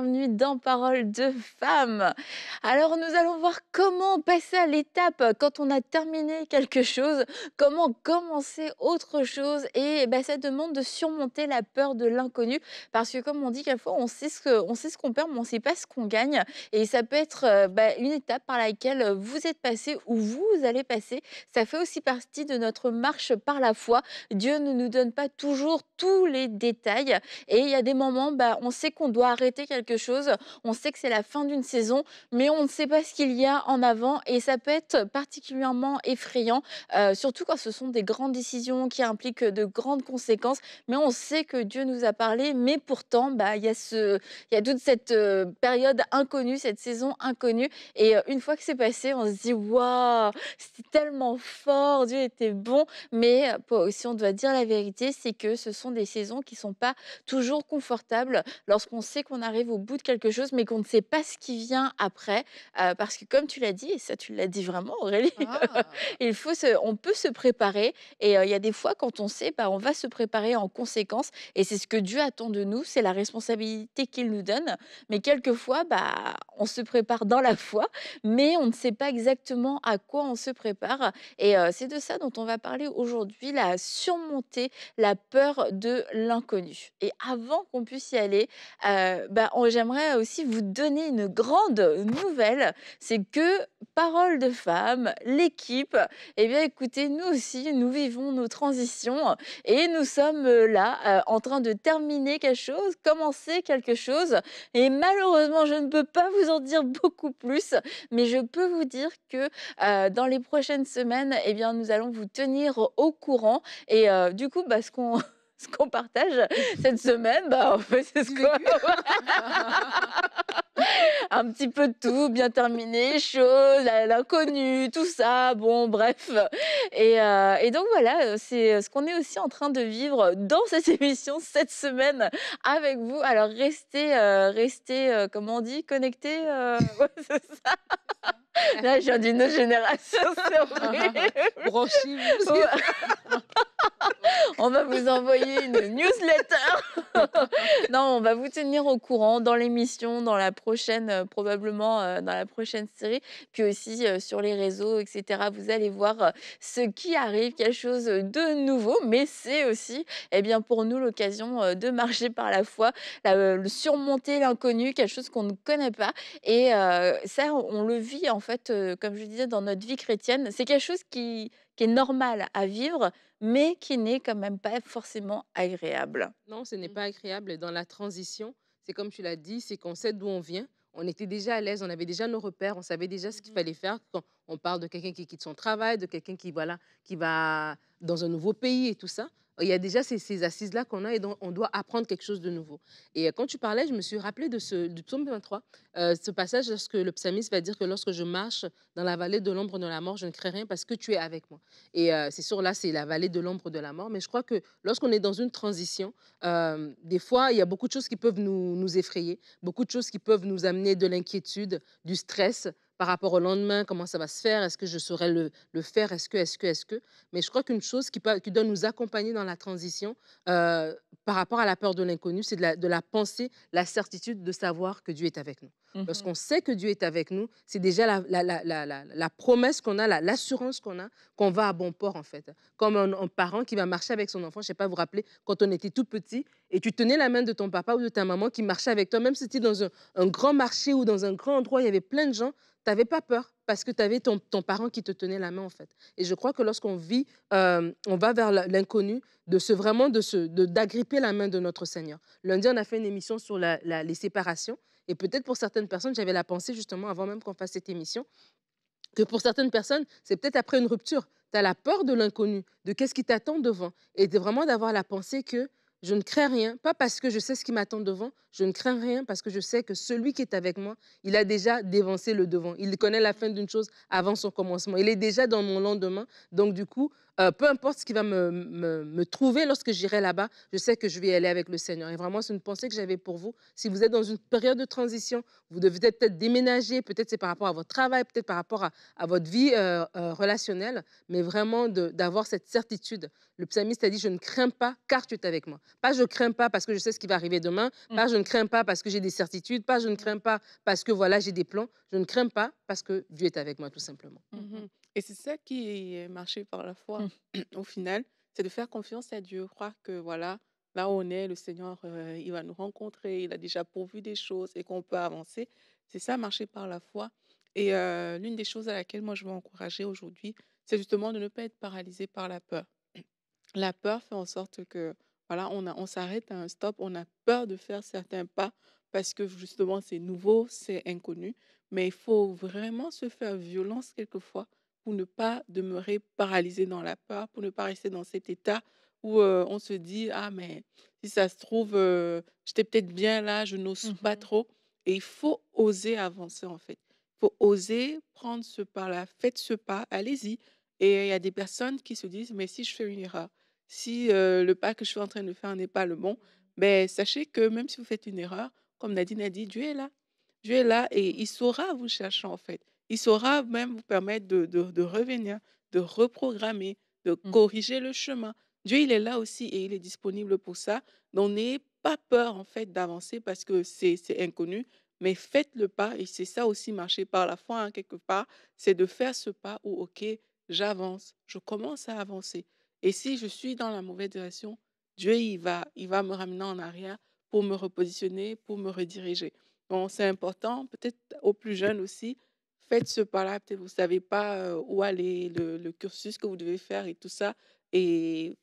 bienvenue dans Parole de femmes. Alors nous allons voir comment passer à l'étape quand on a terminé quelque chose, comment commencer autre chose et eh ben, ça demande de surmonter la peur de l'inconnu parce que comme on dit quelquefois on sait ce qu'on sait ce qu'on perd mais on ne sait pas ce qu'on gagne et ça peut être euh, ben, une étape par laquelle vous êtes passé ou vous allez passer. Ça fait aussi partie de notre marche par la foi. Dieu ne nous donne pas toujours tous les détails et il y a des moments bah on sait qu'on doit arrêter quelque chose. On sait que c'est la fin d'une saison, mais on ne sait pas ce qu'il y a en avant et ça peut être particulièrement effrayant, euh, surtout quand ce sont des grandes décisions qui impliquent de grandes conséquences. Mais on sait que Dieu nous a parlé, mais pourtant, bah, il bah, y, a ce, toute cette euh, période inconnue, cette saison inconnue. Et euh, une fois que c'est passé, on se dit waouh, c'était tellement fort, Dieu était bon. Mais si on doit dire la vérité, c'est que ce sont des saisons qui ne sont pas toujours confortables lorsqu'on sait qu'on arrive au au bout de quelque chose, mais qu'on ne sait pas ce qui vient après. parce que comme tu l'as dit, et ça tu l'as dit vraiment Aurélie, ah. il faut se, on peut se préparer. Et il y a des fois, quand on sait, bah, on va se préparer en conséquence. Et c'est ce que Dieu attend de nous, c'est la responsabilité qu'il nous donne. Mais quelquefois, bah, on se prépare dans la foi, mais on ne sait pas exactement à quoi on se prépare. Et c'est de ça dont on va parler aujourd'hui, la surmonter la peur de l'inconnu. Et avant qu'on puisse y aller, bah, on euh, j'aimerais aussi vous donner une grande nouvelle, c'est que Parole de Femme, l'équipe, eh bien écoutez, nous aussi, nous vivons nos transitions et nous sommes euh, là euh, en train de terminer quelque chose, commencer quelque chose. Et malheureusement, je ne peux pas vous en dire beaucoup plus, mais je peux vous dire que dans les prochaines semaines, eh bien nous allons vous tenir au courant. Et du coup, parce bah, ce qu'on ce qu'on partage cette semaine, bah, en fait ce qu'on... un petit peu de tout, bien terminé, chaud, l'inconnu, tout ça, bon, bref. Et, euh, donc voilà, euh, c'est euh, ce qu'on est aussi en train de vivre dans cette émission cette semaine avec vous. Alors restez, restez, comment on dit, connectés. Ouais, c'est ça. Là, je viens d'une autre génération. on va vous envoyer une newsletter. non, on va vous tenir au courant dans l'émission, dans la prochaine, euh, probablement euh, dans la prochaine série, puis aussi euh, sur les réseaux, etc. Vous allez voir ce qui arrive, quelque chose de nouveau, mais c'est aussi, eh bien, pour nous l'occasion de marcher par la foi, surmonter l'inconnu, quelque chose qu'on ne connaît pas. Et ça, on le vit en en fait, comme je disais, dans notre vie chrétienne. C'est quelque chose qui, est normal à vivre, mais qui n'est quand même pas forcément agréable. Non, ce n'est mmh. pas agréable. dans la transition, c'est comme tu l'as dit, c'est qu'on sait d'où on vient. On était déjà à l'aise, on avait déjà nos repères, on savait déjà ce qu'il mmh fallait faire quand on parle de quelqu'un qui quitte son travail, de quelqu'un qui, voilà, qui va dans un nouveau pays et tout ça il y a déjà ces, assises-là qu'on a et on doit apprendre quelque chose de nouveau. Et euh, quand tu parlais, je me suis rappelé de ce, du psaume 23, euh, ce passage lorsque le psalmiste va dire que lorsque je marche dans la vallée de l'ombre de la mort, je ne crée rien parce que tu es avec moi. Et euh, c'est sûr, là, c'est la vallée de l'ombre de la mort. Mais je crois que lorsqu'on est dans une transition, des fois, il y a beaucoup de choses qui peuvent nous, nous effrayer, beaucoup de choses qui peuvent nous amener de l'inquiétude, du stress, par rapport au lendemain, comment ça va se faire, est-ce que je saurais le, faire, est-ce que, est-ce que, est-ce que. Mais je crois qu'une chose qui, peut, doit nous accompagner dans la transition euh, par rapport à la peur de l'inconnu, c'est de la, de la pensée, la certitude de savoir que Dieu est avec nous. Lorsqu'on mmh sait que Dieu est avec nous, c'est déjà la, promesse qu'on a, l'assurance qu'on a qu'on va à bon port, en fait. Comme un, parent qui va marcher avec son enfant, je ne sais pas, vous, rappeler, quand on était tout petit, et tu tenais la main de ton papa ou de ta maman qui marchait avec toi, même si tu étais dans un, grand marché ou dans un grand endroit, il y avait plein de gens, tu n'avais pas peur parce que tu avais ton, parent qui te tenait la main, en fait. Et je crois que lorsqu'on vit, euh, on va vers l'inconnu, de se, vraiment de d'agripper la main de notre Seigneur. Lundi, on a fait une émission sur les séparations. Et peut-être pour certaines personnes, j'avais la pensée justement avant même qu'on fasse cette émission, que pour certaines personnes, c'est peut-être après une rupture. Tu as la peur de l'inconnu, de qu'est-ce qui t'attend devant. Et de vraiment d'avoir la pensée que je ne crains rien, pas parce que je sais ce qui m'attend devant, je ne crains rien parce que je sais que celui qui est avec moi, il a déjà dévancé le devant. Il connaît la fin d'une chose avant son commencement. Il est déjà dans mon lendemain. Donc du coup, euh, peu importe ce qui va me, trouver lorsque j'irai là-bas, je sais que je vais aller avec le Seigneur. Et vraiment, c'est une pensée que j'avais pour vous. Si vous êtes dans une période de transition, vous devez peut-être déménager, peut-être c'est par rapport à votre travail, peut-être par rapport à, votre vie euh, euh, relationnelle, mais vraiment d'avoir cette certitude. Le psalmiste a dit, je ne crains pas car tu es avec moi. Pas je ne crains pas parce que je sais ce qui va arriver demain, mmh. pas je ne crains pas parce que j'ai des certitudes, pas je ne crains pas parce que voilà, j'ai des plans. Je ne crains pas parce que Dieu est avec moi tout simplement. Mmh et c'est ça qui est marché par la foi mmh. au final, c'est de faire confiance à Dieu, croire que voilà, là où on est, le Seigneur, euh, il va nous rencontrer, il a déjà pourvu des choses et qu'on peut avancer. C'est ça, marcher par la foi. Et euh, l'une des choses à laquelle moi je veux encourager aujourd'hui, c'est justement de ne pas être paralysé par la peur. La peur fait en sorte que voilà, on, on s'arrête à un stop, on a peur de faire certains pas parce que justement c'est nouveau, c'est inconnu. Mais il faut vraiment se faire violence quelquefois pour ne pas demeurer paralysé dans la peur, pour ne pas rester dans cet état où euh, on se dit ah mais si ça se trouve euh, j'étais peut-être bien là, je n'ose pas mmh trop. Et il faut oser avancer en fait. Il faut oser prendre ce pas-là, faites ce pas, allez-y. Et il y a des personnes qui se disent mais si je fais une erreur, si euh, le pas que je suis en train de faire n'est pas le bon, ben sachez que même si vous faites une erreur, comme Nadine a dit, Dieu est là. Dieu est là et il saura vous chercher en fait. Il saura même vous permettre de, revenir, de reprogrammer, de mmh. corriger le chemin. Dieu, il est là aussi et il est disponible pour ça. Donc n'ayez pas peur en fait d'avancer parce que c'est inconnu, mais faites le pas et c'est ça aussi marcher par la foi en hein, quelque part, c'est de faire ce pas où ok, j'avance, je commence à avancer. Et si je suis dans la mauvaise direction, Dieu va, il va me ramener en arrière pour me repositionner, pour me rediriger. Bon, c'est important, peut-être aux plus jeunes aussi, faites ce pas-là, peut-être vous ne savez pas euh, où aller, le, cursus que vous devez faire et tout ça. Et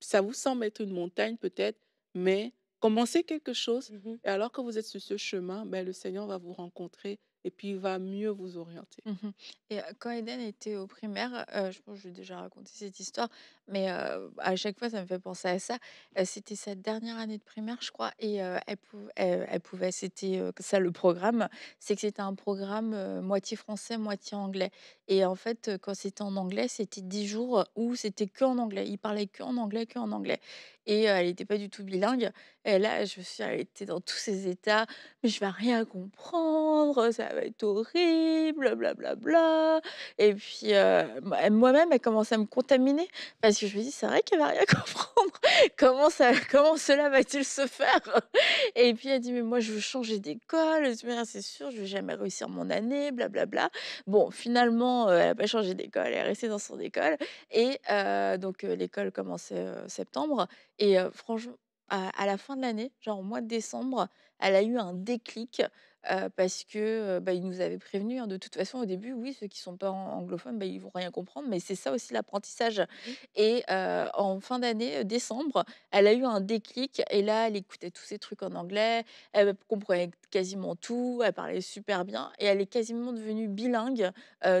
ça vous semble être une montagne peut-être, mais commencez quelque chose. Mmh et alors que vous êtes sur ce chemin, ben, le Seigneur va vous rencontrer et puis il va mieux vous orienter. Mmh et quand Eden était au primaire, je pense que j'ai déjà raconté cette histoire, mais à chaque fois ça me fait penser à ça. c'était sa dernière année de primaire, je crois, et elle, elle, pouvait, c'était ça le programme, c'est que c'était un programme moitié français, moitié anglais. Et en fait, quand c'était en anglais, c'était dix jours où c'était que en anglais. Il parlait que en anglais, que en anglais. Et elle n'était pas du tout bilingue. Et là, je me suis était dans tous ces états. Mais je vais rien comprendre. Ça va être horrible, blablabla. Et puis, euh, moi-même, elle commence à me contaminer parce que je me dis, c'est vrai qu'elle va rien comprendre. comment, ça, comment cela va-t-il se faire Et puis, elle dit, mais moi, je veux changer d'école. C'est sûr, je vais jamais réussir mon année, blablabla. bon, finalement, euh, elle n'a pas changé d'école. Elle est restée dans son école. Et euh, donc, l'école commençait en septembre. Et franchement, à la fin de l'année, genre au mois de décembre, elle a eu un déclic parce que bah, nous avaient prévenus. Hein. De toute façon, au début, oui, ceux qui sont pas anglophones, bah, ils vont rien comprendre, mais c'est ça aussi l'apprentissage. Et en fin d'année, décembre, elle a eu un déclic et là, elle écoutait tous ces trucs en anglais, elle comprenait quasiment tout, elle parlait super bien et elle est quasiment devenue bilingue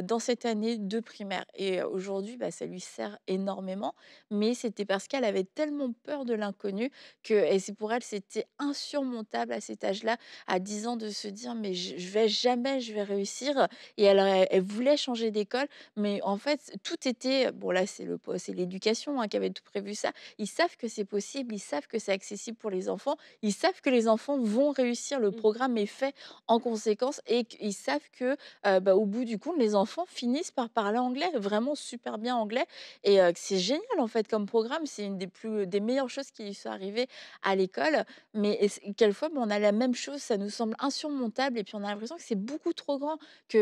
dans cette année de primaire. Et aujourd'hui, bah, ça lui sert énormément, mais c'était parce qu'elle avait tellement peur de l'inconnu que et c'est pour elle, c'était insurmontable à cet âge-là, à 10 ans, de se dire mais je vais jamais, je vais réussir. Et elle, elle voulait changer d'école, mais en fait tout était bon là c'est le c'est l'éducation hein, qui avait tout prévu ça. Ils savent que c'est possible, ils savent que c'est accessible pour les enfants, ils savent que les enfants vont réussir. Le mmh. programme est fait en conséquence et ils savent que bah, au bout du compte les enfants finissent par parler anglais, vraiment super bien anglais et que c'est génial en fait comme programme. C'est une des plus des meilleures choses qui lui sont arrivées à l'école, mais quelquefois fois ben, on a la même chose, ça nous semble insurmontable et puis on a l'impression que c'est beaucoup trop grand, que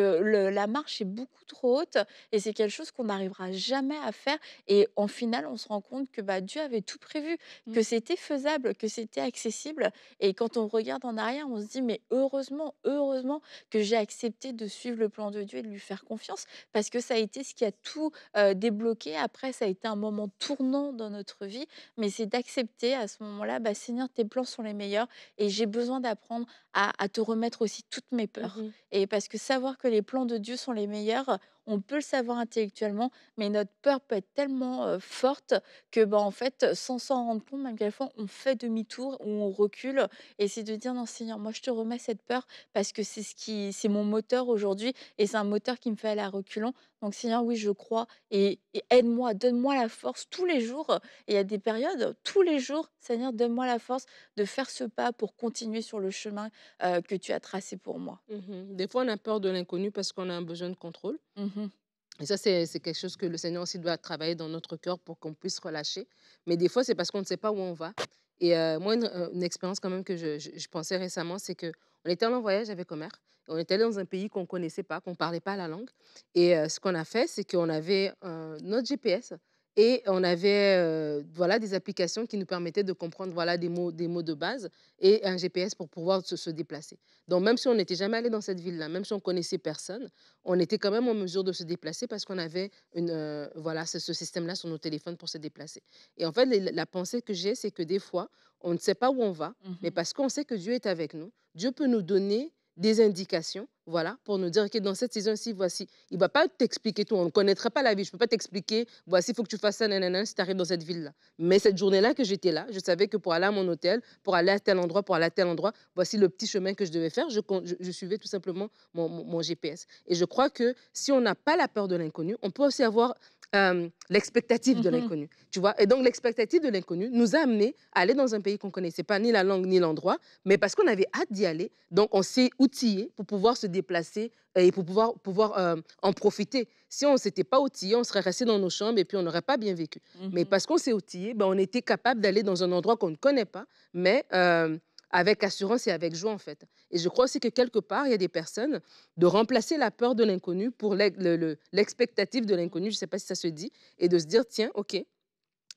la marche est beaucoup trop haute et c'est quelque chose qu'on n'arrivera jamais à faire. Et en final, on se rend compte que bah, Dieu avait tout prévu, mmh. que c'était faisable, que c'était accessible. Et quand on regarde en arrière, on se dit mais heureusement, heureusement que j'ai accepté de suivre le plan de Dieu et de lui faire confiance parce que ça a été ce qui a tout euh, débloqué. Après, ça a été un moment tournant dans notre vie, mais c'est d'accepter à ce moment-là, bah, Seigneur, tes plans sont les meilleurs et j'ai besoin d'apprendre à te remettre aussi toutes mes peurs. Mmh et parce que savoir que les plans de Dieu sont les meilleurs, on peut le savoir intellectuellement, mais notre peur peut être tellement forte que, bah, en fait, sans s'en rendre compte, même fois, on fait demi-tour ou on recule. Et c'est de dire, non, Seigneur, moi, je te remets cette peur parce que c'est ce qui, c'est mon moteur aujourd'hui et c'est un moteur qui me fait aller à reculons. Donc, Seigneur, oui, je crois et, aide-moi, donne-moi la force tous les jours. Et il y a des périodes, tous les jours, Seigneur, donne-moi la force de faire ce pas pour continuer sur le chemin que tu as tracé pour moi. Mmh des fois, on a peur de l'inconnu parce qu'on a un besoin de contrôle. Mmh Mmh et ça, c'est quelque chose que le Seigneur aussi doit travailler dans notre cœur pour qu'on puisse relâcher. Mais des fois, c'est parce qu'on ne sait pas où on va. Et euh, moi, euh, une, expérience quand même que je, pensais récemment, c'est que on était en voyage avec Omer. On était allé dans un pays qu'on ne connaissait pas, qu'on ne parlait pas la langue. Et euh, ce qu'on a fait, c'est qu'on avait notre GPS et on avait voilà, des applications qui nous permettaient de comprendre voilà, des, mots, des mots de base et un GPS pour pouvoir se, déplacer. Donc même si on n'était jamais allé dans cette ville-là, même si on connaissait personne, on était quand même en mesure de se déplacer parce qu'on avait une, voilà, ce, système-là sur nos téléphones pour se déplacer. Et en fait, la pensée que j'ai, c'est que des fois, on ne sait pas où on va, mais mmh parce qu'on sait que Dieu est avec nous, Dieu peut nous donner des indications voilà, pour nous dire que dans cette saison-ci, voici, il ne va pas t'expliquer tout, on ne connaîtra pas la vie, je ne peux pas t'expliquer, voici, il faut que tu fasses ça, nanana, si tu arrives dans cette ville-là. Mais cette journée-là que j'étais là, je savais que pour aller à mon hôtel, pour aller à tel endroit, pour aller à tel endroit, voici le petit chemin que je devais faire, je, suivais tout simplement mon, GPS. Et je crois que si on n'a pas la peur de l'inconnu, on peut aussi avoir euh, l'expectative de mm-hmm. l'inconnu. Tu vois Et donc, l'expectative de l'inconnu nous a amené à aller dans un pays qu'on ne connaissait pas, ni la langue, ni l'endroit, mais parce qu'on avait hâte d'y aller. Donc, on s'est outillé pour pouvoir se déplacer euh, et pour pouvoir, pouvoir euh, en profiter. Si on ne s'était pas outillé, on serait resté dans nos chambres et puis on n'aurait pas bien vécu. Mais mm-hmm. parce qu'on s'est outillé, ben, on était capable d'aller dans un endroit qu'on ne connaît pas, mais avec assurance et avec joie, en fait. Et je crois aussi que quelque part, il y a des personnes de remplacer la peur de l'inconnu pour l'expectative de l'inconnu, je ne sais pas si ça se dit, et de se dire, tiens, OK,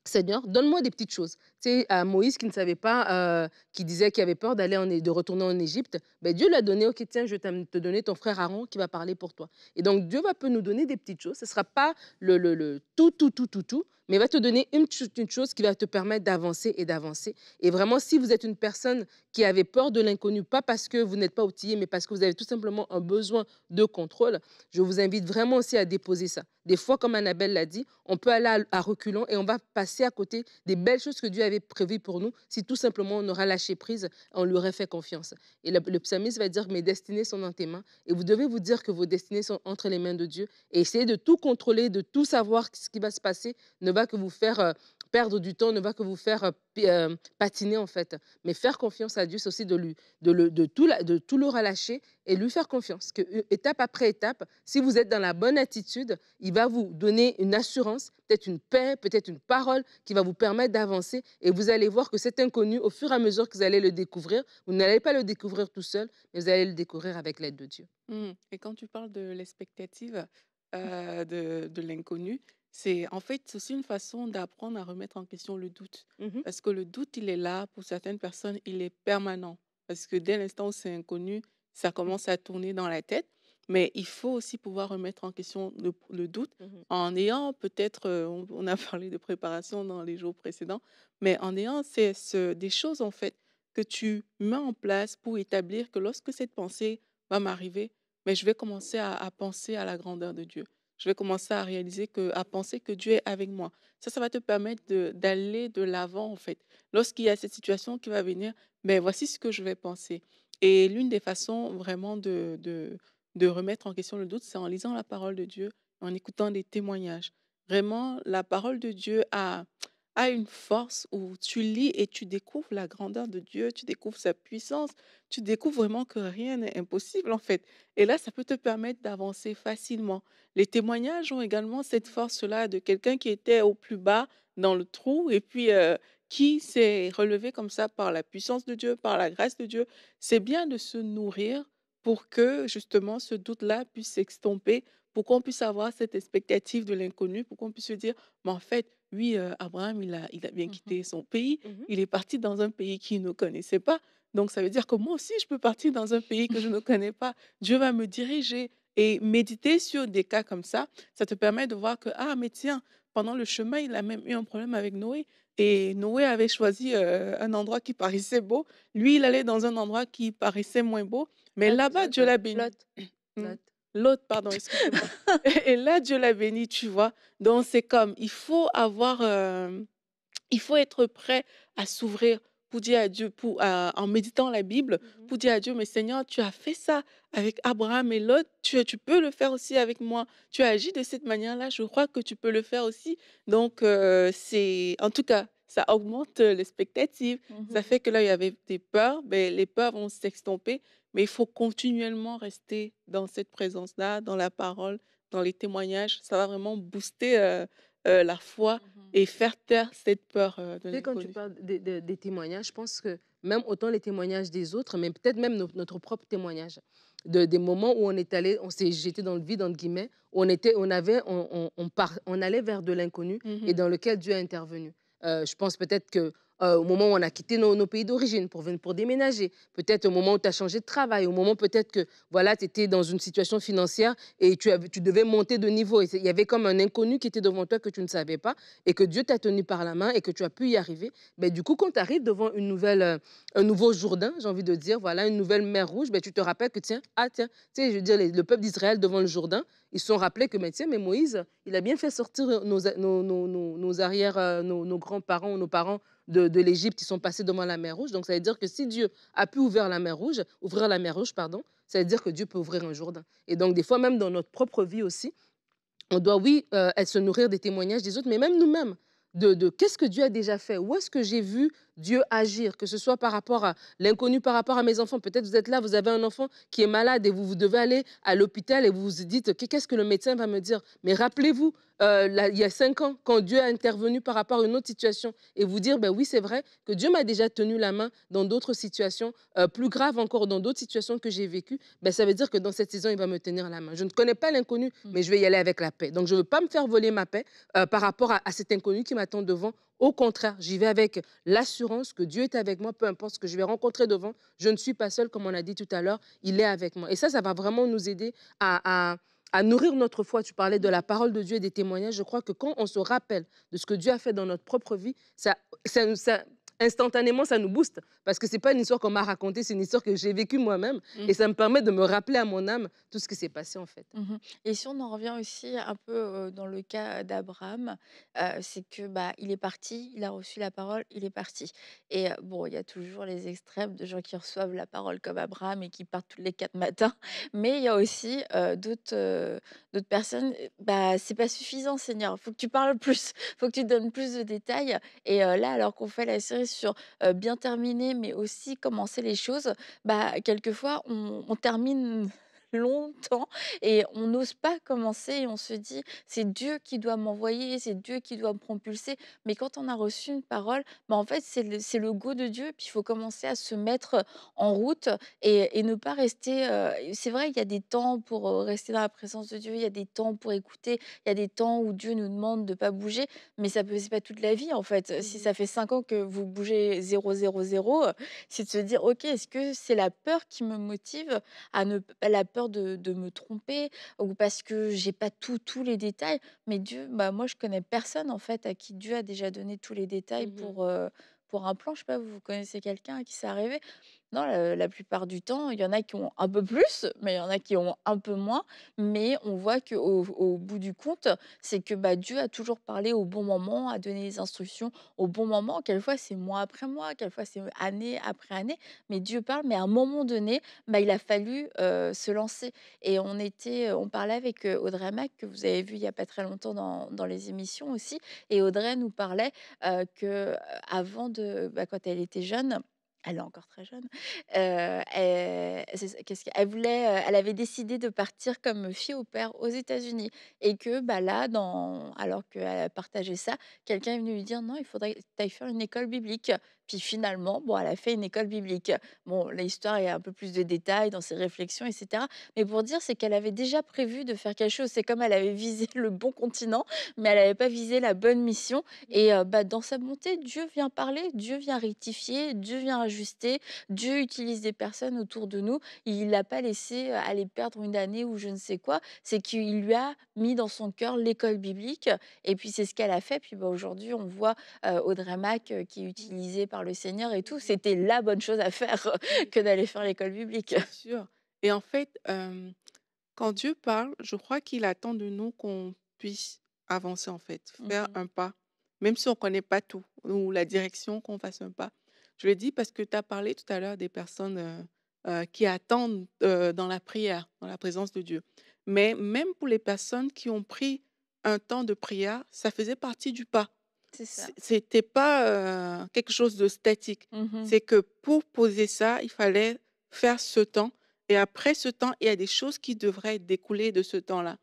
Seigneur, donne-moi des petites choses. Tu sais, à Moïse qui ne savait pas, euh, qui disait qu'il avait peur d'aller de retourner en Égypte, ben Dieu l'a donné. Ok, tiens, je vais te donner ton frère Aaron qui va parler pour toi. Et donc Dieu va peut nous donner des petites choses. Ce ne sera pas le, tout, tout, tout, tout, tout, mais va te donner une, chose qui va te permettre d'avancer et d'avancer. Et vraiment, si vous êtes une personne qui avait peur de l'inconnu, pas parce que vous n'êtes pas outillé, mais parce que vous avez tout simplement un besoin de contrôle, je vous invite vraiment aussi à déposer ça. Des fois, comme Annabelle l'a dit, on peut aller à, reculons et on va passer à côté des belles choses que Dieu avait prévues pour nous si tout simplement on aura lâché prise, et on lui aurait fait confiance. Et le, le psalmiste va dire, mes destinées sont dans tes mains. Et vous devez vous dire que vos destinées sont entre les mains de Dieu. Et essayer de tout contrôler, de tout savoir ce qui va se passer ne va que vous faire euh, perdre du temps, ne va que vous faire euh, euh, patiner en fait. Mais faire confiance à Dieu, c'est aussi de, de, de, tout de tout le relâcher et lui faire confiance. étape après étape, si vous êtes dans la bonne attitude, il va vous donner une assurance, peut-être une paix, peut-être une parole qui va vous permettre d'avancer. Et vous allez voir que cet inconnu, au fur et à mesure que vous allez le découvrir, vous n'allez pas le découvrir tout seul, mais vous allez le découvrir avec l'aide de Dieu. Mmh. Et quand tu parles de l'expectative de l'inconnu, c'est en fait aussi une façon d'apprendre à remettre en question le doute mmh parce que le doute il est là pour certaines personnes, il est permanent parce que dès l'instant où c'est inconnu, ça mmh. commence à tourner dans la tête. Mais il faut aussi pouvoir remettre en question le, doute mmh en ayant peut-être, euh, on, a parlé de préparation dans les jours précédents, mais en ayant c'est des choses en fait que tu mets en place pour établir que lorsque cette pensée va m'arriver, mais je vais commencer à penser à la grandeur de Dieu je vais commencer à réaliser que, à penser que Dieu est avec moi. Ça, ça va te permettre d'aller de l'avant, en fait. Lorsqu'il y a cette situation qui va venir, mais ben, voici ce que je vais penser. Et l'une des façons vraiment de, de, remettre en question le doute, c'est en lisant la parole de Dieu, en écoutant des témoignages. Vraiment, la parole de Dieu a, a une force où tu lis et tu découvres la grandeur de Dieu, tu découvres sa puissance, tu découvres vraiment que rien n'est impossible en fait. Et là, ça peut te permettre d'avancer facilement. Les témoignages ont également cette force-là de quelqu'un qui était au plus bas dans le trou et puis euh, qui s'est relevé comme ça par la puissance de Dieu, par la grâce de Dieu. C'est bien de se nourrir pour que justement ce doute-là puisse s'extomper, pour qu'on puisse avoir cette expectative de l'inconnu, pour qu'on puisse se dire, mais en fait, oui, euh, Abraham, il a, bien mmh quitté son pays, mmh il est parti dans un pays qu'il ne connaissait pas. Donc, ça veut dire que moi aussi, je peux partir dans un pays que je ne connais pas. Dieu va me diriger. Et méditer sur des cas comme ça, ça te permet de voir que, ah, mais tiens, pendant le chemin, il a même eu un problème avec Noé. Et Noé avait choisi euh, un endroit qui paraissait beau. Lui, il allait dans un endroit qui paraissait moins beau. Mais là-bas, Dieu l'a béni. Mmh. L'autre, pardon, excusez-moi. et là, Dieu l'a béni, tu vois. Donc, c'est comme, il faut avoir, euh, il faut être prêt à s'ouvrir pour dire à Dieu, pour, euh, en méditant la Bible, mhm. pour dire à Dieu, mais Seigneur, tu as fait ça avec Abraham et l'autre, tu, tu peux le faire aussi avec moi. Tu as agi de cette manière-là, je crois que tu peux le faire aussi. Donc, euh, c'est, en tout cas, ça augmente les Ça mhm. fait que là, il y avait des peurs, mais ben, les peurs vont s'extomper. Mais il faut continuellement rester dans cette présence-là, dans la parole, dans les témoignages. Ça va vraiment booster euh, euh, la foi mmh et faire taire cette peur. Euh, quand tu parles des, témoignages, je pense que même autant les témoignages des autres, mais peut-être même notre propre témoignage, de, des moments où on est allé, on s'est jeté dans le vide, entre guillemets, on, était, on, avait, on, part, on allait vers de l'inconnu mmh et dans lequel Dieu a intervenu. je pense peut-être que euh, au moment où on a quitté nos, pays d'origine pour, pour déménager, peut-être au moment où tu as changé de travail, au moment peut-être que voilà, tu étais dans une situation financière et tu, devais monter de niveau. Il y avait comme un inconnu qui était devant toi que tu ne savais pas et que Dieu t'a tenu par la main et que tu as pu y arriver. Mais ben, du coup, quand tu arrives devant une nouvelle, euh, un nouveau Jourdain, j'ai envie de dire, voilà, une nouvelle mer rouge, ben, tu te rappelles que tiens, ah tiens, tu sais, je dire, le peuple d'Israël devant le Jourdain, ils se sont rappelés que, ben, tiens, mais Moïse, il a bien fait sortir nos, nos, nos arrières, euh, nos grands-parents, nos parents de, de l'Égypte, ils sont passés devant la mer Rouge. Donc ça veut dire que si Dieu a pu ouvrir la mer Rouge, ouvrir la mer Rouge, pardon, ça veut dire que Dieu peut ouvrir un Jourdain. Et donc des fois même dans notre propre vie aussi, on doit oui euh, se nourrir des témoignages des autres, mais même nous-mêmes de, de qu'est-ce que Dieu a déjà fait, où est-ce que j'ai vu Dieu agir, que ce soit par rapport à l'inconnu, par rapport à mes enfants. Peut-être vous êtes là, vous avez un enfant qui est malade et vous, vous devez aller à l'hôpital et vous vous dites, qu'est-ce que le médecin va me dire Mais rappelez-vous, euh, il y a cinq ans, quand Dieu a intervenu par rapport à une autre situation, et vous dire, ben oui, c'est vrai que Dieu m'a déjà tenu la main dans d'autres situations, euh, plus graves encore, dans d'autres situations que j'ai vécues, ben ça veut dire que dans cette saison, il va me tenir la main. Je ne connais pas l'inconnu, mmh. mais je vais y aller avec la paix. Donc, je ne veux pas me faire voler ma paix euh, par rapport à cet inconnu qui m'attend devant au contraire, j'y vais avec l'assurance que Dieu est avec moi, peu importe ce que je vais rencontrer devant, je ne suis pas seul, comme on a dit tout à l'heure, il est avec moi. Et ça, ça va vraiment nous aider à, nourrir notre foi. Tu parlais de la parole de Dieu et des témoignages. Je crois que quand on se rappelle de ce que Dieu a fait dans notre propre vie, ça, ça, ça instantanément, ça nous booste. Parce que c'est pas une histoire qu'on m'a racontée, c'est une histoire que j'ai vécue moi-même. Mm. Et ça me permet de me rappeler à mon âme tout ce qui s'est passé, en fait. Mm-hmm. Et si on en revient aussi un peu euh, dans le cas d'Abraham, euh, c'est que bah, il est parti, il a reçu la parole, il est parti. Et euh, bon, il y a toujours les extrêmes de gens qui reçoivent la parole comme Abraham et qui partent tous les quatre matins. Mais il y a aussi d'autres d'autres personnes, bah, c'est pas suffisant, Seigneur. Faut que tu parles plus, faut que tu donnes plus de détails. Et là, alors qu'on fait la série sur bien terminer, mais aussi commencer les choses, bah, quelquefois, on termine longtemps et on n'ose pas commencer et on se dit c'est Dieu qui doit m'envoyer, c'est Dieu qui doit me propulser. Mais quand on a reçu une parole, bah en fait c'est le, goût de Dieu. Puis il faut commencer à se mettre en route et, ne pas rester. Euh, c'est vrai, il y a des temps pour euh, rester dans la présence de Dieu, il y a des temps pour écouter, il y a des temps où Dieu nous demande de ne pas bouger, mais ça peut c'est pas toute la vie en fait. Mmh si ça fait cinq ans que vous bougez 0 0 0, c'est de se dire ok est-ce que c'est la peur qui me motive à ne la peur de, me tromper ou parce que j'ai pas tout, tous les détails. Mais Dieu, bah, moi, je connais personne en fait à qui Dieu a déjà donné tous les détails mmh pour, pour un plan. Je sais pas, vous connaissez quelqu'un à qui s'est arrivé non, la, plupart du temps, il y en a qui ont un peu plus, mais il y en a qui ont un peu moins. Mais on voit qu'au au bout du compte, c'est que bah, Dieu a toujours parlé au bon moment, a donné les instructions au bon moment. Quelquefois, c'est mois après mois, quelquefois, c'est année après année. Mais Dieu parle, mais à un moment donné, bah, il a fallu euh, se lancer. Et on, était, on parlait avec euh, Audrey Mac, que vous avez vu il n'y a pas très longtemps dans, les émissions aussi. Et Audrey nous parlait qu'avant, euh, que avant de, bah, quand elle était jeune, elle est encore très jeune. elle, voulait Elle avait décidé de partir comme fille au père aux États-Unis et que bah là, dans, alors qu'elle partageait ça, quelqu'un est venu lui dire non, il faudrait que faire une école biblique. Puis finalement, bon, elle a fait une école biblique. Bon, l'histoire est un peu plus de détails dans ses réflexions, etc. Mais pour dire, c'est qu'elle avait déjà prévu de faire quelque chose. C'est comme elle avait visé le bon continent, mais elle n'avait pas visé la bonne mission. Mmh. Et bah, dans sa bonté, Dieu vient parler, Dieu vient rectifier, Dieu vient ajouter Dieu utilise des personnes autour de nous. Il l'a pas laissé aller perdre une année ou je ne sais quoi. C'est qu'il lui a mis dans son cœur l'école biblique. Et puis c'est ce qu'elle a fait. Puis bah, aujourd'hui, on voit Audrey Mac qui est mmh. utilisée par le Seigneur et tout. Mmh. C'était la bonne chose à faire mmh. que d'aller faire l'école biblique. Bien sûr. Et en fait, quand Dieu parle, je crois qu'il attend de nous qu'on puisse avancer en fait, faire un pas, même si on ne connaît pas tout ou la direction qu'on fasse un pas. Je le dis parce que tu as parlé tout à l'heure des personnes euh, euh, qui attendent euh, dans la prière, dans la présence de Dieu. Mais même pour les personnes qui ont pris un temps de prière, ça faisait partie du pas. C'était pas quelque chose de statique. Mm-hmm. C'est que pour poser ça, il fallait faire ce temps. Et après ce temps, il y a des choses qui devraient découler de ce temps-là.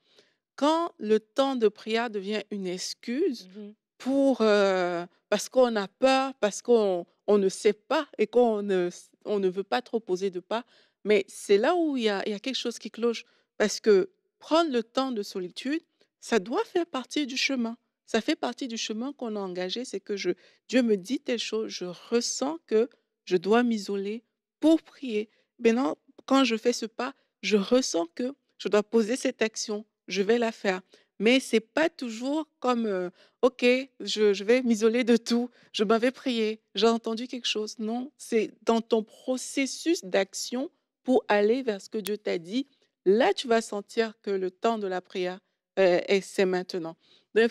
Quand le temps de prière devient une excuse mm-hmm. pour parce qu'on a peur, parce qu'on on ne sait pas et qu'on ne, on ne veut pas trop poser de pas. Mais c'est là où il y, a, quelque chose qui cloche. Parce que prendre le temps de solitude, ça doit faire partie du chemin. Ça fait partie du chemin qu'on a engagé. C'est que je, Dieu me dit telle chose, je ressens que je dois m'isoler pour prier. Maintenant, quand je fais ce pas, je ressens que je dois poser cette action, je vais la faire mais c'est pas toujours comme OK, je, vais m'isoler de tout, je m'avais prié, j'ai entendu quelque chose. Non, c'est dans ton processus d'action pour aller vers ce que Dieu t'a dit. Là, tu vas sentir que le temps de la prière est c'est maintenant.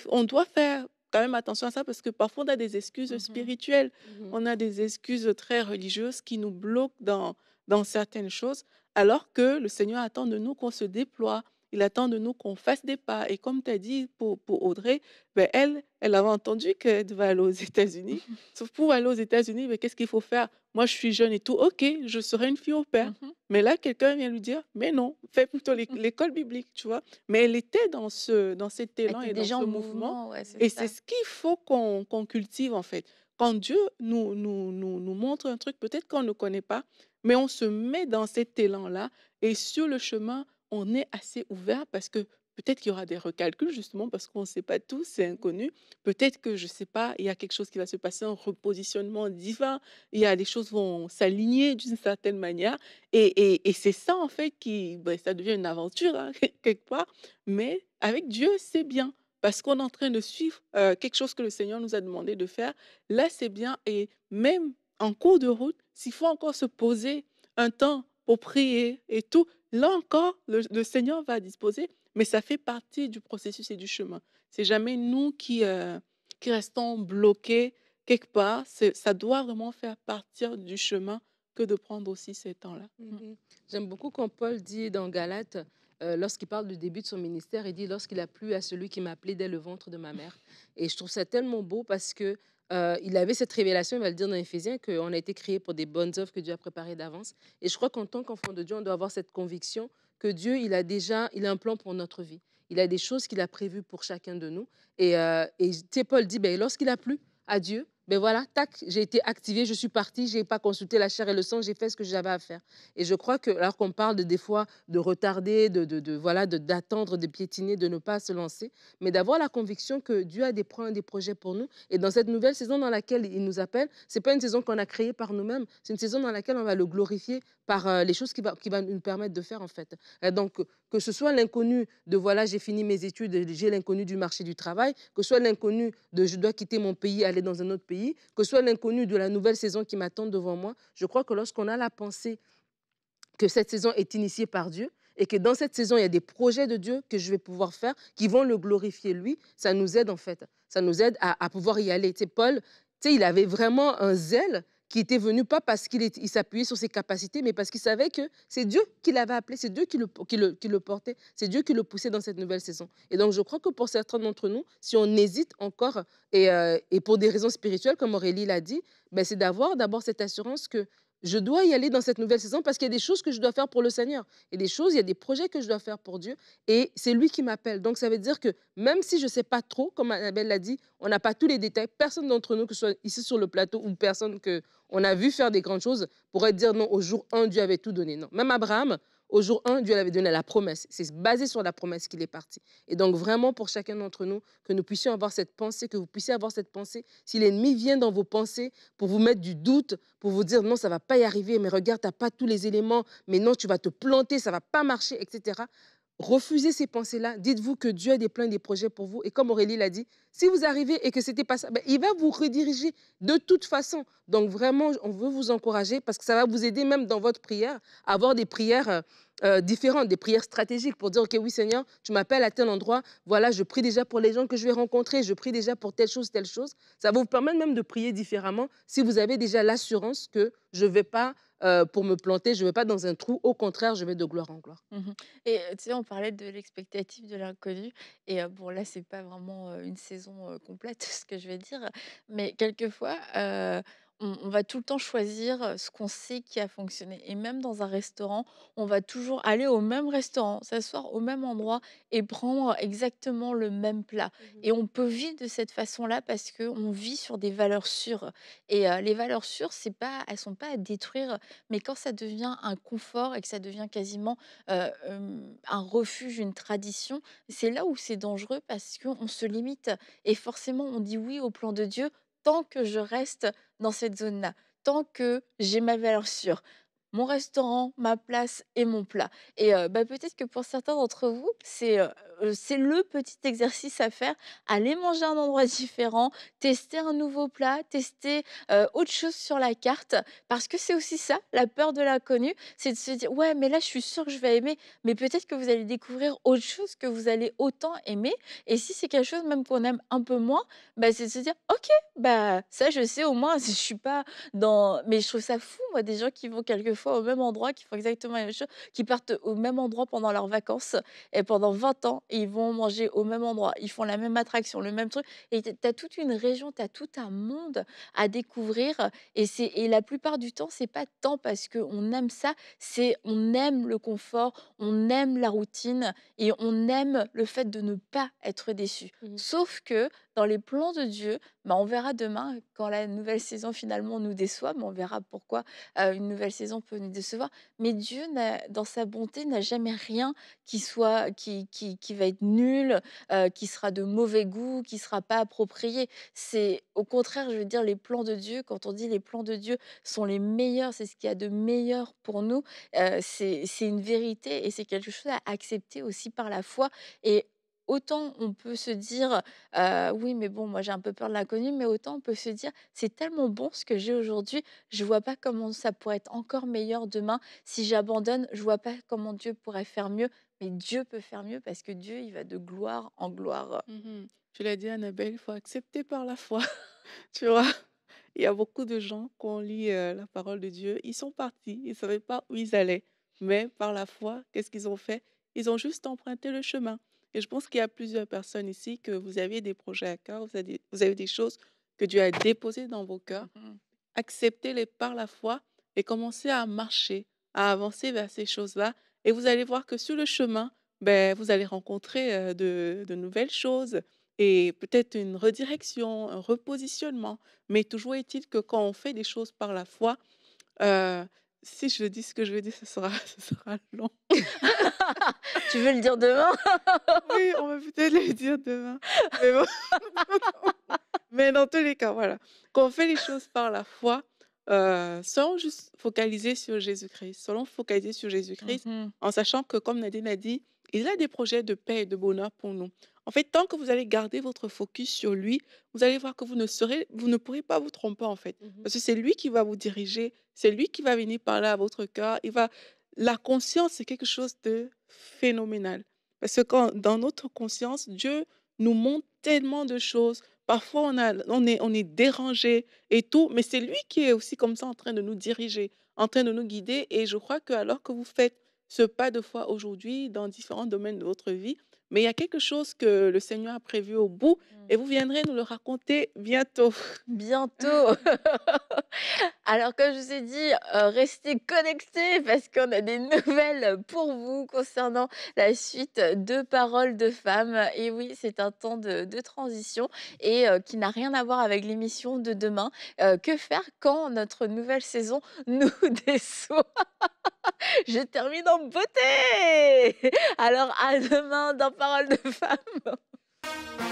on doit faire quand même attention à ça parce que parfois on a des excuses mmh spirituelles, mmh on a des excuses très religieuses qui nous bloquent dans, dans certaines choses, alors que le Seigneur attend de nous qu'on se déploie, il attend de nous qu'on fasse des pas. Et comme tu as dit pour, pour Audrey, ben elle, elle avait entendu qu'elle devait aller aux États-Unis. Mmh Sauf pour aller aux États-Unis, mais ben, qu'est-ce qu'il faut faire Moi, je suis jeune et tout. OK, je serai une fille au père. Mmh mais là, quelqu'un vient lui dire, mais non, fais plutôt mmh. l'école biblique, tu vois. Mais elle était dans, ce, dans cet élan et dans ce mouvement. et c'est ce qu'il faut qu'on cultive, en fait. Quand Dieu nous, nous, nous, nous montre un truc, peut-être qu'on ne connaît pas, mais on se met dans cet élan-là et sur le chemin, on est assez ouvert parce que peut-être qu'il y aura des recalculs justement parce qu'on ne sait pas tout, c'est inconnu. Peut-être que, je ne sais pas, il y a quelque chose qui va se passer, un repositionnement divin, il y a des choses vont s'aligner d'une certaine manière. Et, c'est ça en fait qui, ben, ça devient une aventure hein, quelque part. Mais avec Dieu, c'est bien parce qu'on est en train de suivre euh, quelque chose que le Seigneur nous a demandé de faire. Là, c'est bien. Et même en cours de route, s'il faut encore se poser un temps pour prier et tout, Là encore, le, Seigneur va disposer, mais ça fait partie du processus et du chemin. C'est jamais nous qui, euh, restons bloqués quelque part. Ça doit vraiment faire partir du chemin que de prendre aussi ces temps-là. Mm-hmm. Mm. J'aime beaucoup quand Paul dit dans Galate, euh, lorsqu'il parle du début de son ministère, il dit lorsqu'il a plu à celui qui m'a appelé dès le ventre de ma mère. Et je trouve ça tellement beau parce que euh, il avait cette révélation, il va le dire dans Éphésiens, qu'on a été créé pour des bonnes œuvres que Dieu a préparées d'avance. Et je crois qu'en tant qu'enfant de Dieu, on doit avoir cette conviction que Dieu, il a déjà, il a un plan pour notre vie. Il a des choses qu'il a prévues pour chacun de nous. Et, euh, et Paul dit, ben, lorsqu'il a plu à Dieu, mais ben voilà, tac, j'ai été activée, je suis partie, je n'ai pas consulté la chair et le sang, j'ai fait ce que j'avais à faire. Et je crois que, alors qu'on parle des fois de retarder, de, de, de d'attendre, de, piétiner, de ne pas se lancer, mais d'avoir la conviction que Dieu a des des projets pour nous. Et dans cette nouvelle saison dans laquelle il nous appelle, ce n'est pas une saison qu'on a créée par nous-mêmes, c'est une saison dans laquelle on va le glorifier, par les choses qui va, nous permettre de faire en fait. donc que ce soit l'inconnu de voilà j'ai fini mes études, j'ai l'inconnu du marché du travail, que ce soit l'inconnu de je dois quitter mon pays, aller dans un autre pays, que ce soit l'inconnu de la nouvelle saison qui m'attend devant moi, je crois que lorsqu'on a la pensée que cette saison est initiée par Dieu, et que dans cette saison, il y a des projets de Dieu que je vais pouvoir faire qui vont le glorifier lui, ça nous aide en fait. Ça nous aide à, pouvoir y aller. Tu sais, Paul, tu il avait vraiment un zèle qui était venu pas parce qu'il s'appuyait sur ses capacités, mais parce qu'il savait que c'est Dieu qui l'avait appelé, c'est Dieu qui le, qui le, portait, c'est Dieu qui le poussait dans cette nouvelle saison. Et donc, je crois que pour certains d'entre nous, si on hésite encore, et, euh, pour des raisons spirituelles, comme Aurélie l'a dit, ben, c'est d'avoir d'abord cette assurance que je dois y aller dans cette nouvelle saison parce qu'il y a des choses que je dois faire pour le Seigneur. Il y a des choses, il y a des projets que je dois faire pour Dieu. Et c'est lui qui m'appelle. Donc ça veut dire que même si je ne sais pas trop, comme Annabelle l'a dit, on n'a pas tous les détails. Personne d'entre nous, que soit ici sur le plateau ou personne que qu'on a vu faire des grandes choses, pourrait dire non, au jour 1, Dieu avait tout donné. Non. Même Abraham, au jour 1, Dieu l'avait donné la promesse. C'est basé sur la promesse qu'il est parti. Et donc vraiment pour chacun d'entre nous, que nous puissions avoir cette pensée, que vous puissiez avoir cette pensée. Si l'ennemi vient dans vos pensées pour vous mettre du doute, pour vous dire non, ça va pas y arriver, mais regarde, tu n'as pas tous les éléments, mais non, tu vas te planter, ça va pas marcher, etc refusez ces pensées-là. Dites-vous que Dieu a des plans et des projets pour vous. Et comme Aurélie l'a dit, si vous arrivez et que c'était pas ça, ben, il va vous rediriger de toute façon. Donc vraiment, on veut vous encourager parce que ça va vous aider même dans votre prière, à avoir des prières euh, euh, différentes, des prières stratégiques pour dire, OK, oui Seigneur, tu m'appelles à tel endroit, voilà, je prie déjà pour les gens que je vais rencontrer, je prie déjà pour telle chose, telle chose. Ça va vous permettre même de prier différemment si vous avez déjà l'assurance que je ne vais pas euh, pour me planter. Je ne vais pas dans un trou. Au contraire, je vais de gloire en gloire. Mmh et tu sais, on parlait de l'expectative de l'inconnu. Et pour bon, là, c'est pas vraiment une saison complète, ce que je vais dire. Mais quelquefois, on, va tout le temps choisir ce qu'on sait qui a fonctionné. Et même dans un restaurant, on va toujours aller au même restaurant, s'asseoir au même endroit et prendre exactement le même plat. Mmh et on peut vivre de cette façon-là parce qu'on vit sur des valeurs sûres. Et les valeurs sûres, c'est pas, elles sont pas à détruire, mais quand ça devient un confort et que ça devient quasiment un refuge, une tradition, c'est là où c'est dangereux parce qu'on se limite. Et forcément, on dit oui au plan de Dieu tant que je reste dans cette zone-là, tant que j'ai ma valeur sûre, mon restaurant, ma place et mon plat. Et euh, bah, peut-être que pour certains d'entre vous, c'est euh, euh, c'est le petit exercice à faire. Aller manger un endroit différent, tester un nouveau plat, tester euh, autre chose sur la carte. Parce que c'est aussi ça, la peur de l'inconnu, c'est de se dire ouais, mais là, je suis sûr que je vais aimer. Mais peut-être que vous allez découvrir autre chose que vous allez autant aimer. Et si c'est quelque chose même qu'on aime un peu moins, bah, c'est de se dire ok, bah, ça, je sais au moins, je suis pas dans. Mais je trouve ça fou, moi, des gens qui vont quelquefois au même endroit, qui font exactement la même chose, qui partent au même endroit pendant leurs vacances et pendant 20 ans ils vont manger au même endroit, ils font la même attraction, le même truc. Et tu as toute une région, tu as tout un monde à découvrir. Et, c'est, et la plupart du temps, c'est pas tant parce qu'on aime ça, c'est on aime le confort, on aime la routine et on aime le fait de ne pas être déçu. Mmh Sauf que dans les plans de Dieu. Bah, on verra demain quand la nouvelle saison finalement nous déçoit, mais on verra pourquoi euh, une nouvelle saison peut nous décevoir. Mais Dieu, dans sa bonté, n'a jamais rien qui soit qui, qui, va être nul, euh, qui sera de mauvais goût, qui sera pas approprié. C'est au contraire, je veux dire, les plans de Dieu. Quand on dit les plans de Dieu sont les meilleurs, c'est ce qu'il y a de meilleur pour nous. Euh, c'est une vérité et c'est quelque chose à accepter aussi par la foi. Et autant on peut se dire oui mais bon moi j'ai un peu peur de l'inconnu mais autant on peut se dire c'est tellement bon ce que j'ai aujourd'hui je vois pas comment ça pourrait être encore meilleur demain si j'abandonne je vois pas comment Dieu pourrait faire mieux mais Dieu peut faire mieux parce que Dieu il va de gloire en gloire mmh tu l'as dit Annabelle il faut accepter par la foi tu vois il y a beaucoup de gens qui ont lu la parole de Dieu ils sont partis ils ne savaient pas où ils allaient mais par la foi qu'est-ce qu'ils ont fait ils ont juste emprunté le chemin et je pense qu'il y a plusieurs personnes ici que vous avez des projets à cœur, vous avez des, choses que Dieu a déposées dans vos cœurs. Mm-hmm. Acceptez-les par la foi et commencez à marcher, à avancer vers ces choses-là. Et vous allez voir que sur le chemin, ben, vous allez rencontrer euh, de, nouvelles choses et peut-être une redirection, un repositionnement. Mais toujours est-il que quand on fait des choses par la foi, euh, si je dis ce que je veux dire, ce sera, ce sera long. tu veux le dire demain Oui, on va peut-être le dire demain. Mais, bon. Mais, dans tous les cas, voilà. Quand fait les choses par la foi, euh, sans juste focaliser sur Jésus-Christ, Selon focaliser sur Jésus-Christ, mhm. en sachant que, comme Nadine a dit, il a des projets de paix et de bonheur pour nous. En fait, tant que vous allez garder votre focus sur lui, vous allez voir que vous ne serez, vous ne pourrez pas vous tromper en fait, mmh parce que c'est lui qui va vous diriger, c'est lui qui va venir parler à votre cœur. Il va, la conscience c'est quelque chose de phénoménal, parce que quand, dans notre conscience, Dieu nous montre tellement de choses. Parfois, on, a, on, est, on est dérangé et tout, mais c'est lui qui est aussi comme ça en train de nous diriger, en train de nous guider. Et je crois que alors que vous faites ce pas de foi aujourd'hui dans différents domaines de votre vie. Mais il y a quelque chose que le Seigneur a prévu au bout mmh. et vous viendrez nous le raconter bientôt. Bientôt. Alors comme je vous ai dit, euh, restez connectés parce qu'on a des nouvelles pour vous concernant la suite de Paroles de femmes. Et oui, c'est un temps de, transition et euh, qui n'a rien à voir avec l'émission de demain. Euh, que faire quand notre nouvelle saison nous déçoit Je termine en beauté. Alors à demain dans Parole de femme.